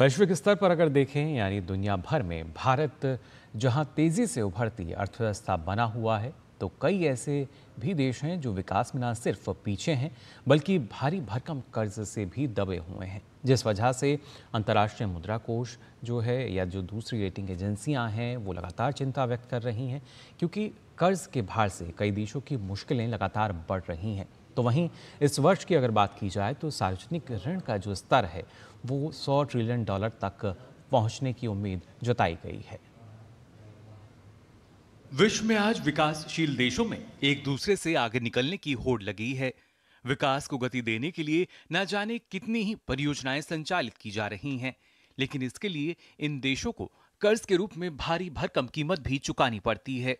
वैश्विक स्तर पर अगर देखें यानी दुनिया भर में भारत जहां तेज़ी से उभरती अर्थव्यवस्था बना हुआ है तो कई ऐसे भी देश हैं जो विकास में न सिर्फ पीछे हैं बल्कि भारी भरकम कर्ज से भी दबे हुए हैं जिस वजह से अंतर्राष्ट्रीय मुद्रा कोष जो है या जो दूसरी रेटिंग एजेंसियां हैं वो लगातार चिंता व्यक्त कर रही हैं क्योंकि कर्ज के भार से कई देशों की मुश्किलें लगातार बढ़ रही हैं तो वहीं इस वर्ष की अगर बात की जाए तो सार्वजनिक ऋण का जो स्तर है वो सौ ट्रिलियन डॉलर तक पहुंचने की उम्मीद जताई गई है विश्व में आज विकासशील देशों में एक दूसरे से आगे निकलने की होड़ लगी है विकास को गति देने के लिए न जाने कितनी ही परियोजनाएं संचालित की जा रही हैं लेकिन इसके लिए इन देशों को कर्ज के रूप में भारी भरकम कीमत भी चुकानी पड़ती है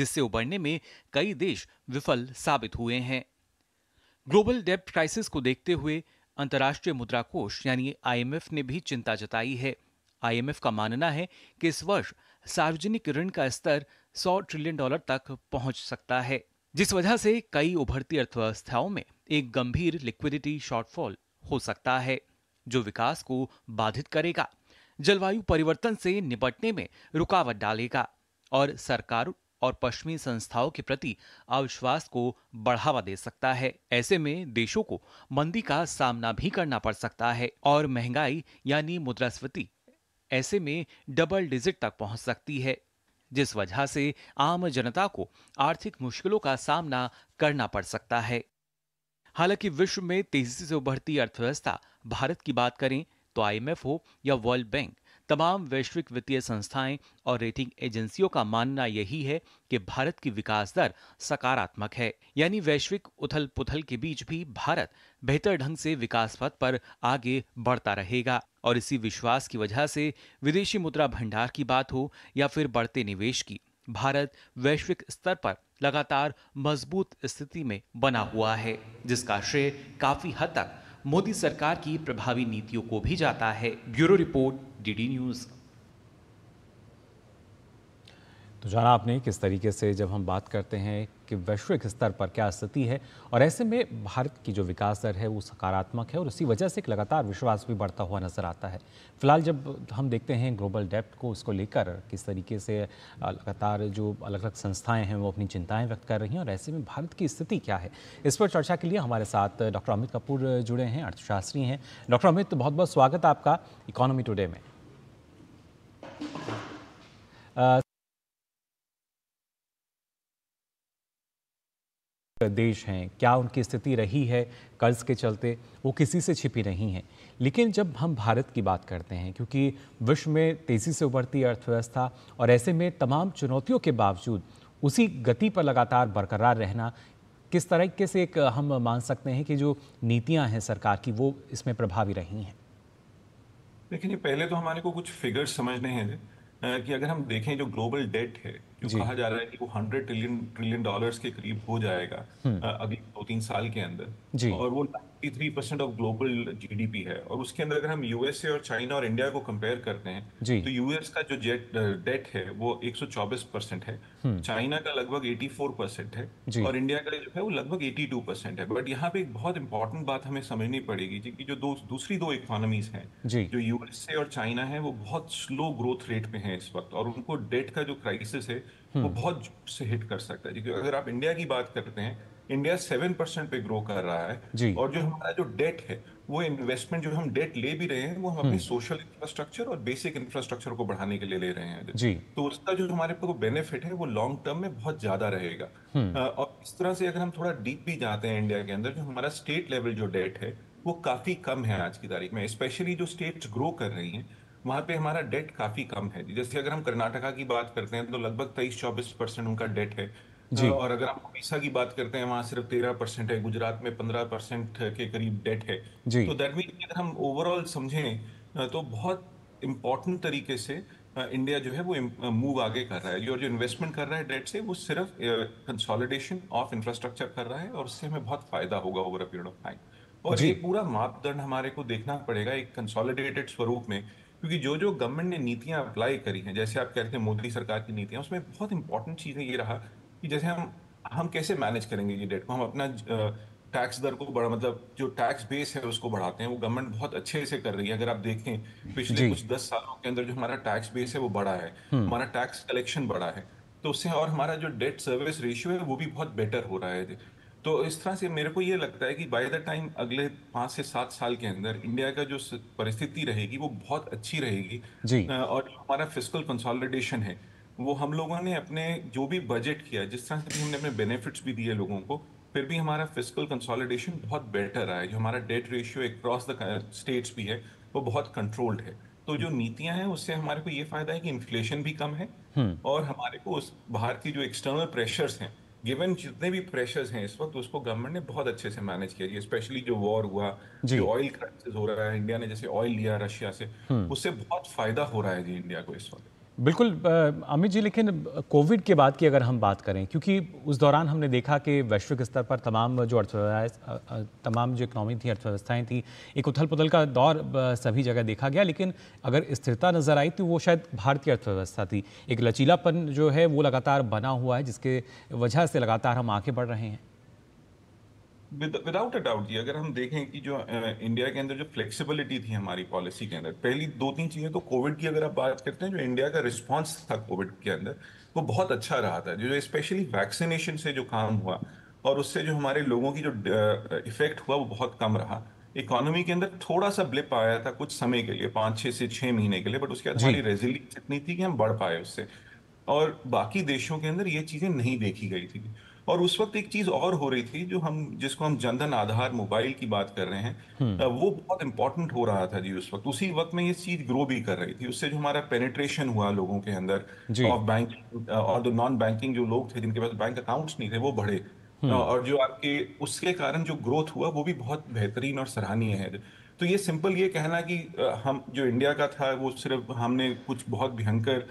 जिससे उबरने में कई देश विफल साबित हुए हैं ग्लोबल डेप्ट क्राइसिस को देखते हुए अंतर्राष्ट्रीय मुद्रा कोष यानी आईएमएफ ने भी चिंता जताई है आईएमएफ का मानना है कि इस वर्ष सार्वजनिक ऋण का स्तर 100 ट्रिलियन डॉलर तक पहुंच सकता है जिस वजह से कई उभरती अर्थव्यवस्थाओं में एक गंभीर लिक्विडिटी शॉर्टफॉल हो सकता है जो विकास को बाधित करेगा जलवायु परिवर्तन से निपटने में रुकावट डालेगा और सरकार और पश्चिमी संस्थाओं के प्रति अविश्वास को बढ़ावा दे सकता है ऐसे में देशों को मंदी का सामना भी करना पड़ सकता है और महंगाई यानी मुद्रास्फीति ऐसे में डबल डिजिट तक पहुंच सकती है जिस वजह से आम जनता को आर्थिक मुश्किलों का सामना करना पड़ सकता है हालांकि विश्व में तेजी से उभरती अर्थव्यवस्था भारत की बात करें तो आईएमएफ हो या वर्ल्ड बैंक तमाम वैश्विक वित्तीय संस्थाएं और रेटिंग एजेंसियों का मानना यही है कि भारत की विकास दर सकारात्मक है यानी वैश्विक उथल पुथल के बीच भी भारत बेहतर ढंग से विकास पथ पर आगे बढ़ता रहेगा और इसी विश्वास की वजह से विदेशी मुद्रा भंडार की बात हो या फिर बढ़ते निवेश की भारत वैश्विक स्तर पर लगातार मजबूत स्थिति में बना हुआ है जिसका श्रेय काफी हद तक मोदी सरकार की प्रभावी नीतियों को भी जाता है ब्यूरो रिपोर्ट डीडी न्यूज़ तो जाना आपने किस तरीके से जब हम बात करते हैं कि वैश्विक स्तर पर क्या स्थिति है और ऐसे में भारत की जो विकास दर है वो सकारात्मक है और उसी वजह से एक लगातार विश्वास भी बढ़ता हुआ नज़र आता है फिलहाल जब हम देखते हैं ग्लोबल डेप्ट को उसको लेकर किस तरीके से लगातार जो अलग अलग संस्थाएँ हैं वो अपनी चिंताएँ व्यक्त कर रही हैं और ऐसे में भारत की स्थिति क्या है इस पर चर्चा के लिए हमारे साथ डॉक्टर अमित कपूर जुड़े हैं अर्थशास्त्री हैं डॉक्टर अमित बहुत बहुत स्वागत आपका इकोनॉमी टुडे में देश हैं क्या उनकी स्थिति रही है कर्ज के चलते वो किसी से छिपी नहीं है लेकिन जब हम भारत की बात करते हैं क्योंकि विश्व में तेज़ी से उभरती अर्थव्यवस्था और ऐसे में तमाम चुनौतियों के बावजूद उसी गति पर लगातार बरकरार रहना किस तरीके से एक हम मान सकते हैं कि जो नीतियां हैं सरकार की वो इसमें प्रभावी रही हैं देखिए पहले तो हमारे को कुछ फिगर्स समझने हैं कि अगर हम देखें जो ग्लोबल डेट है जो कहा जा रहा है कि वो हंड्रेड ट्रिलियन ट्रिलियन डॉलर्स के करीब हो जाएगा हम्म। अगले दो तीन साल के अंदर और वो ninety three percent of global GDP है और उसके अंदर अगर हम यूएसए और चाइना और इंडिया को कंपेयर करते हैं तो यूएस का जो जेट डेट है वो एक सौ चौबीस परसेंट है चाइना हम्म। का लगभग एटी फोर परसेंट है और इंडिया का जो है वो लगभग एटी टू परसेंट है बट यहाँ पे एक बहुत इंपॉर्टेंट बात हमें समझनी पड़ेगी कि जो दो दूसरी दो इकोनॉमीज हैं जो यूएसए और चाइना है वो बहुत स्लो ग्रोथ रेट में है इस वक्त और उनको डेट का जो क्राइसिस है वो हम्म। बहुत से हिट कर सकता है क्योंकि अगर आप इंडिया की बात करते हैं इंडिया सेवन परसेंट पे ग्रो कर रहा है और जो हमारा जो डेट है वो इन्वेस्टमेंट जो हम डेट ले भी रहे हैं वो हम अपने सोशल हम्म। इंफ्रास्ट्रक्चर और बेसिक इंफ्रास्ट्रक्चर को बढ़ाने के लिए ले रहे हैं जी। तो उसका जो हमारे पास बेनिफिट है वो लॉन्ग टर्म में बहुत ज्यादा रहेगा हम्म। और इस तरह से अगर हम थोड़ा डीप भी जाते हैं इंडिया के अंदर जो हमारा स्टेट लेवल जो डेट है वो काफी कम है आज की तारीख में स्पेशली जो स्टेट्स ग्रो कर रही हैं वहां पे हमारा डेट काफी कम है जैसे अगर हम कर्नाटका की बात करते हैं तो लगभग तेईस चौबीस परसेंट उनका डेट है जी। और अगर हम उड़ीसा की बात करते हैं वहां सिर्फ तेरह परसेंट है गुजरात में पंद्रह परसेंट के करीब डेट है जी। तो दैट मीन अगर हम ओवरऑल समझें तो बहुत इम्पोर्टेंट तरीके से इंडिया जो है वो मूव आगे कर रहा है और जो इन्वेस्टमेंट कर रहा है डेट से वो सिर्फ कंसोलिडेशन ऑफ इंफ्रास्ट्रक्चर कर रहा है और उससे हमें बहुत फायदा होगा over a period of time और ये पूरा मापदंड हमारे को देखना पड़ेगा एक कंसोलिडेटेड स्वरूप में क्योंकि जो जो गवर्नमेंट ने नीतियां अप्लाई करी हैं जैसे आप कह रहे थे मोदी सरकार की नीतियां उसमें बहुत इंपॉर्टेंट चीज़ है ये रहा कि जैसे हम हम कैसे मैनेज करेंगे ये डेट को हम अपना टैक्स दर को बढ़ा मतलब जो टैक्स बेस है उसको बढ़ाते हैं वो गवर्नमेंट बहुत अच्छे से कर रही है अगर आप देखें पिछले कुछ दस सालों के अंदर जो हमारा टैक्स बेस है वो बढ़ा है हम्म। हमारा टैक्स कलेक्शन बढ़ा है तो उससे और हमारा जो डेट सर्विस रेशियो है वो भी बहुत बेटर हो रहा है तो इस तरह से मेरे को ये लगता है कि बाय द टाइम अगले पाँच से सात साल के अंदर इंडिया का जो परिस्थिति रहेगी वो बहुत अच्छी रहेगी जी। और हमारा फिजिकल कंसोलिडेशन है वो हम लोगों ने अपने जो भी बजट किया जिस तरह से हमने अपने बेनिफिट्स भी दिए लोगों को फिर भी हमारा फिजिकल कंसोलिडेशन बहुत बेटर आया जो हमारा debt ratio across the states भी है वो बहुत कंट्रोल्ड है तो जो नीतियां हैं उससे हमारे को ये फायदा है कि इन्फ्लेशन भी कम है हम्म। और हमारे को उस बाहर की जो एक्सटर्नल प्रेशर्स हैं गिवन जितने भी प्रेशर्स हैं इस वक्त उसको गवर्नमेंट ने बहुत अच्छे से मैनेज किया स्पेशली जो वॉर हुआ जो ऑयल क्राइसिस हो रहा है इंडिया ने जैसे ऑयल लिया रशिया से हम्म। उससे बहुत फायदा हो रहा है जी इंडिया को इस वक्त बिल्कुल अमित जी लेकिन कोविड के बाद की अगर हम बात करें क्योंकि उस दौरान हमने देखा कि वैश्विक स्तर पर तमाम जो अर्थव्यवस्था तमाम जो इकनॉमी थी अर्थव्यवस्थाएं थी एक उथल पुथल का दौर सभी जगह देखा गया लेकिन अगर स्थिरता नज़र आई तो वो शायद भारतीय अर्थव्यवस्था थी एक लचीलापन जो है वो लगातार बना हुआ है जिसके वजह से लगातार हम आगे बढ़ रहे हैं विदाउट अ डाउट जी अगर हम देखें कि जो इंडिया के अंदर जो फ्लेक्सिबिलिटी थी हमारी पॉलिसी के अंदर पहली दो तीन चीज़ें तो कोविड की अगर आप बात करते हैं जो इंडिया का रिस्पांस था कोविड के अंदर वो बहुत अच्छा रहा था जो स्पेशली वैक्सीनेशन से जो काम हुआ और उससे जो हमारे लोगों की जो इफेक्ट हुआ वो बहुत कम रहा इकोनॉमी के अंदर थोड़ा सा ब्लिप आया था कुछ समय के लिए पाँच छः से छः महीने के लिए बट उसके अच्छा हमारी रेजिलियंस इतनी थी कि हम बढ़ पाए उससे और बाकी देशों के अंदर ये चीज़ें नहीं देखी गई थी और उस वक्त एक चीज और हो रही थी जो हम जिसको हम जनधन आधार मोबाइल की बात कर रहे हैं हम्म। वो बहुत इंपॉर्टेंट हो रहा था जी उस वक्त उसी वक्त में ये चीज ग्रो भी कर रही थी उससे जो हमारा पेनिट्रेशन हुआ लोगों के अंदर ऑफ बैंक और जो नॉन बैंकिंग जो लोग थे जिनके पास बैंक अकाउंट्स नहीं थे वो बढ़े हम्म। और जो आपके उसके कारण जो ग्रोथ हुआ वो भी बहुत बेहतरीन और सराहनीय है तो ये सिंपल ये कहना कि हम जो इंडिया का था वो सिर्फ हमने कुछ बहुत भयंकर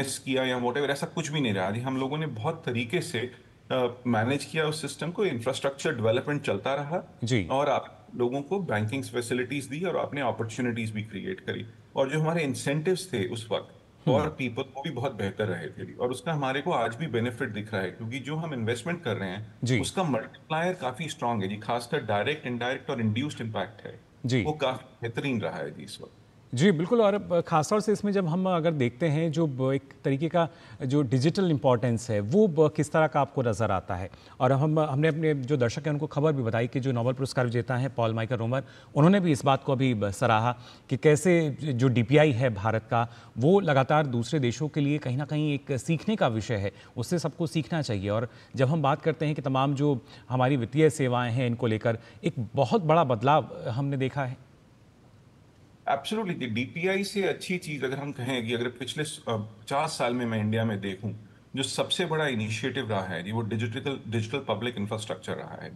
मिस किया या वॉट ऐसा कुछ भी नहीं रहा हम लोगों ने बहुत तरीके से मैनेज किया उस सिस्टम को इंफ्रास्ट्रक्चर डेवलपमेंट चलता रहा जी और आप लोगों को बैंकिंग फैसिलिटीज दी और आपने अपॉर्चुनिटीज भी क्रिएट करी और जो हमारे इंसेंटिव थे उस वक्त हम्म। और पीपल को भी बहुत बेहतर रहे थे और उसका हमारे को आज भी बेनिफिट दिख रहा है क्योंकि जो हम इन्वेस्टमेंट कर रहे हैं उसका मल्टीप्लायर काफी स्ट्रांग है जी खासकर डायरेक्ट इनडायरेक्ट और इंड्यूस्ड इम्पैक्ट है जी वो काफी बेहतरीन रहा है जी इस वक्त जी बिल्कुल और ख़ासतौर से इसमें जब हम अगर देखते हैं जो एक तरीके का जो डिजिटल इम्पॉर्टेंस है वो किस तरह का आपको नज़र आता है और हम हमने अपने जो दर्शक हैं उनको खबर भी बताई कि जो नोबल पुरस्कार विजेता हैं पॉल माइकल रोमर उन्होंने भी इस बात को अभी सराहा कि कैसे जो डी है भारत का वो लगातार दूसरे देशों के लिए कहीं ना कहीं एक सीखने का विषय है उससे सबको सीखना चाहिए और जब हम बात करते हैं कि तमाम जो हमारी वित्तीय सेवाएँ हैं इनको लेकर एक बहुत बड़ा बदलाव हमने देखा है एब्सोल्युटली दी डीपीआई से अच्छी चीज़ अगर हम कहें कि अगर पिछले पचास साल में मैं इंडिया में देखूं जो सबसे बड़ा इनिशिएटिव रहा है जी वो डिजिटल डिजिटल पब्लिक इंफ्रास्ट्रक्चर रहा है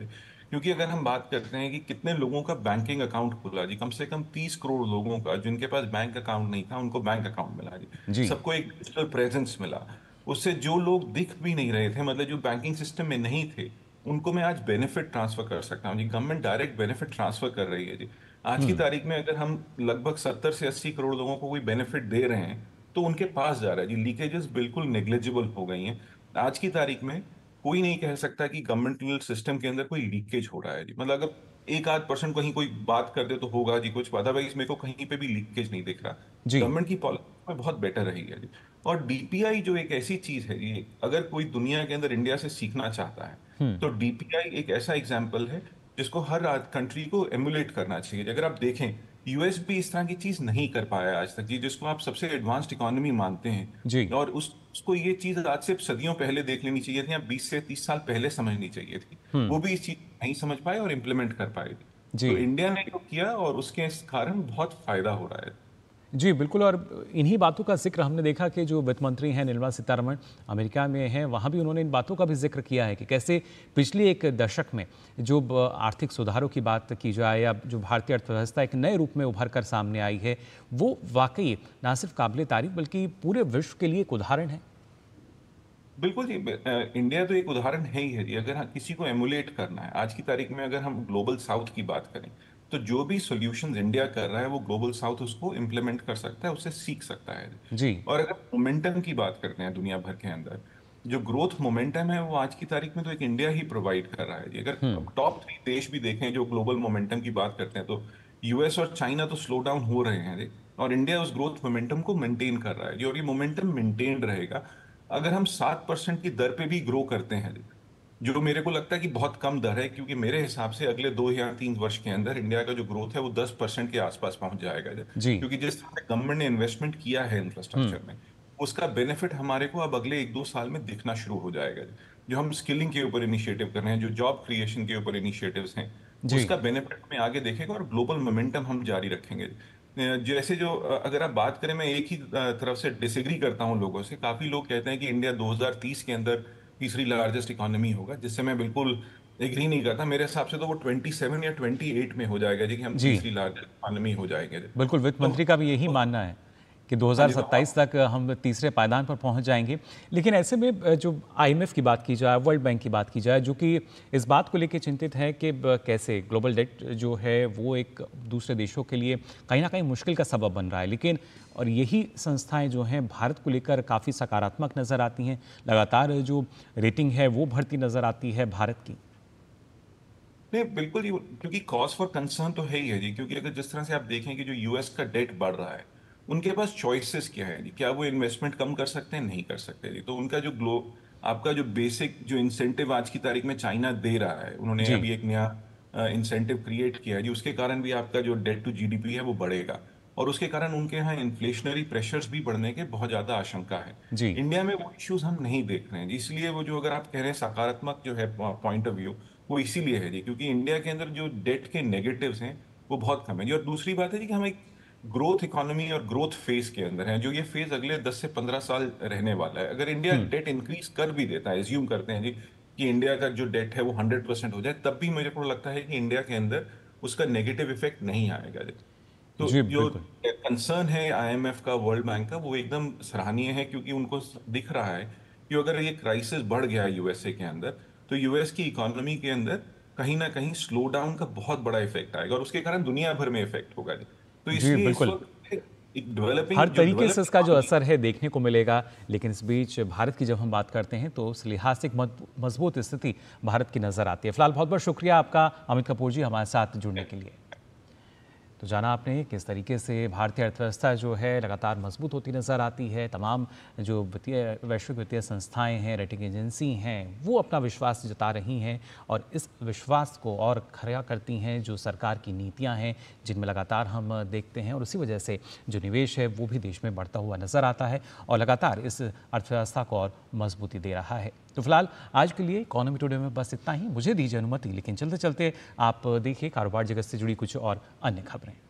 क्योंकि अगर हम बात करते हैं कि कितने लोगों का बैंकिंग अकाउंट खुला जी कम से कम तीस करोड़ लोगों का जिनके पास बैंक अकाउंट नहीं था उनको बैंक अकाउंट मिला जी, जी। सबको एक डिजिटल प्रेजेंस मिला उससे जो लोग दिख भी नहीं रहे थे मतलब जो बैंकिंग सिस्टम में नहीं थे उनको मैं आज बेनिफिट ट्रांसफर कर सकता हूँ जी गवर्नमेंट डायरेक्ट बेनिफिट ट्रांसफर कर रही है जी आज की हम्म। तारीख में अगर हम लगभग सत्तर से अस्सी करोड़ लोगों को कोई बेनिफिट दे रहे हैं तो उनके पास जा रहा है जी लीकेजेस बिल्कुल नेग्लेजिबल हो गई हैं आज की तारीख में कोई नहीं कह सकता कि गवर्नमेंटल सिस्टम के अंदर कोई लीकेज हो रहा है जी मतलब अगर एक आध परसेंट कहीं कोई बात कर दे तो होगा जी कुछ अदरवाइज मेरे को कहीं पे भी लीकेज नहीं दिख रहा गवर्नमेंट की पॉलिसी बहुत बेटर रही है जी और डीपीआई जो एक ऐसी चीज है ये अगर कोई दुनिया के अंदर इंडिया से सीखना चाहता है हम्म। तो डीपीआई एक ऐसा एग्जाम्पल है जिसको हर कंट्री को एमुलेट करना चाहिए अगर आप देखें यूएस भी इस तरह की चीज नहीं कर पाया आज तक जी जिसको आप सबसे एडवांस्ड इकोनॉमी मानते हैं जी और उस उसको ये चीज आज से सदियों पहले देख लेनी चाहिए थी या बीस से तीस साल पहले समझनी चाहिए थी हम्म। वो भी इस चीज नहीं समझ पाए और इम्प्लीमेंट कर पाए थे तो इंडिया ने जो किया और उसके कारण बहुत फायदा हो रहा है जी बिल्कुल और इन्हीं बातों का जिक्र हमने देखा कि जो वित्त मंत्री हैं निर्मला सीतारमण अमेरिका में हैं वहाँ भी उन्होंने इन बातों का भी जिक्र किया है कि कैसे पिछले एक दशक में जो आर्थिक सुधारों की बात की जाए या जो भारतीय अर्थव्यवस्था एक नए रूप में उभर कर सामने आई है वो वाकई ना सिर्फ काबिल तारीफ बल्कि पूरे विश्व के लिए एक उदाहरण है बिल्कुल जी इंडिया तो एक उदाहरण है ही है जी अगर हाँ किसी को एमुलेट करना है आज की तारीख में अगर हम ग्लोबल साउथ की बात करें तो जो भी सोल्यूशन इंडिया कर रहा है वो ग्लोबल साउथ उसको इम्प्लीमेंट कर सकता है उससे सीख सकता है जी और अगर मोमेंटम की बात करते हैं दुनिया भर के अंदर जो ग्रोथ मोमेंटम है वो आज की तारीख में तो एक इंडिया ही प्रोवाइड कर रहा है जी अगर टॉप हम्म। थ्री देश भी देखें जो ग्लोबल मोमेंटम की बात करते हैं तो यूएस और चाइना तो स्लो डाउन हो रहे हैं जी और इंडिया उस ग्रोथ मोमेंटम को मेंटेन कर रहा है जी और ये मोमेंटम मेंटेन रहेगा अगर हम सात परसेंट की दर पे भी ग्रो करते हैं जो मेरे को लगता है कि बहुत कम दर है क्योंकि मेरे हिसाब से अगले दो या तीन वर्ष के अंदर इंडिया का जो ग्रोथ है वो दस परसेंट के आसपास पहुंच जाएगा जी। क्योंकि जिस तरह गवर्नमेंट ने इन्वेस्टमेंट किया है इंफ्रास्ट्रक्चर हम्म। में उसका बेनिफिट हमारे को अब अगले एक दो साल में दिखना शुरू हो जाएगा जो हम स्किलिंग के ऊपर इनिशिएटिव कर रहे हैं जो जॉब क्रिएशन के ऊपर इनिशियेटिव हैं उसका बेनिफिट हमें आगे देखेगा और ग्लोबल मोमेंटम हम जारी रखेंगे जैसे जो अगर आप बात करें मैं एक ही तरफ से डिसग्री करता हूं लोगों से काफी लोग कहते हैं कि इंडिया 2030 के अंदर तीसरी लार्जेस्ट इकोनॉमी होगा जिससे मैं बिल्कुल एग्री नहीं करता मेरे हिसाब से तो वो 27 या 28 में हो जाएगा जी कि हम तीसरी लार्जेस्ट इकोनॉमी हो जाएंगे बिल्कुल वित्त तो मंत्री का भी यही तो मानना है कि 2027 तक हम तीसरे पायदान पर पहुंच जाएंगे लेकिन ऐसे में जो आईएमएफ की बात की जाए वर्ल्ड बैंक की बात की जाए जो कि इस बात को लेकर चिंतित है कि कैसे ग्लोबल डेट जो है वो एक दूसरे देशों के लिए कहीं ना कहीं मुश्किल का सबब बन रहा है लेकिन और यही संस्थाएं जो हैं भारत को लेकर काफ़ी सकारात्मक नज़र आती हैं लगातार जो रेटिंग है वो बढ़ती नज़र आती है भारत की नहीं बिल्कुल क्योंकि कॉज फॉर कंसर्न तो है ही है जी क्योंकि अगर जिस तरह से आप देखें कि जो यूएस का डेट बढ़ रहा है उनके पास चॉइसेस क्या है क्या वो इन्वेस्टमेंट कम कर सकते हैं नहीं कर सकते जी तो उनका जो ग्लो आपका जो बेसिक जो इंसेंटिव आज की तारीख में चाइना दे रहा है उन्होंने अभी एक नया इंसेंटिव क्रिएट किया है जी उसके कारण भी आपका जो डेट टू जीडीपी है वो बढ़ेगा और उसके कारण उनके यहाँ इन्फ्लेशनरी प्रेशर्स भी बढ़ने के बहुत ज्यादा आशंका है जी। इंडिया में वो इश्यूज हम नहीं देख रहे हैं इसलिए वो जो अगर आप कह रहे हैं सकारात्मक जो है पॉइंट ऑफ व्यू वो इसीलिए है जी क्योंकि इंडिया के अंदर जो डेट के नेगेटिव्स हैं वो बहुत कम है जी और दूसरी बात है जी कि हम एक ग्रोथ इकोनॉमी और ग्रोथ फेज के अंदर है जो ये फेज अगले 10 से 15 साल रहने वाला है अगर इंडिया डेट इंक्रीज कर भी देता है एज्यूम करते हैं जी कि इंडिया का जो डेट है वो 100 परसेंट हो जाए तब भी मुझे को लगता है कि इंडिया के अंदर उसका नेगेटिव इफेक्ट नहीं आएगा तो जो कंसर्न है आई का वर्ल्ड बैंक का वो एकदम सराहनीय है क्योंकि उनको दिख रहा है कि अगर ये क्राइसिस बढ़ गया यूएसए के अंदर तो यूएस की इकोनॉमी के अंदर कहीं ना कहीं स्लो डाउन का बहुत बड़ा इफेक्ट आएगा और उसके कारण दुनिया भर में इफेक्ट होगा जी तो इसलिए बिल्कुल हर तरीके से इसका जो असर है देखने को मिलेगा लेकिन इस बीच भारत की जब हम बात करते हैं तो उस लिहाज से एक मजबूत स्थिति भारत की नज़र आती है फिलहाल बहुत बहुत शुक्रिया आपका अमित कपूर जी हमारे साथ जुड़ने के लिए तो जाना आपने किस तरीके से भारतीय अर्थव्यवस्था जो है लगातार मजबूत होती नज़र आती है तमाम जो वित्तीय वैश्विक वित्तीय संस्थाएं हैं रेटिंग एजेंसी हैं वो अपना विश्वास जता रही हैं और इस विश्वास को और खड़ा करती हैं जो सरकार की नीतियां हैं जिनमें लगातार हम देखते हैं और उसी वजह से जो निवेश है वो भी देश में बढ़ता हुआ नज़र आता है और लगातार इस अर्थव्यवस्था को और मजबूती दे रहा है तो फिलहाल आज के लिए इकोनॉमी टुडे में बस इतना ही मुझे दीजिए अनुमति लेकिन चलते चलते आप देखिए कारोबार जगत से जुड़ी कुछ और अन्य खबरें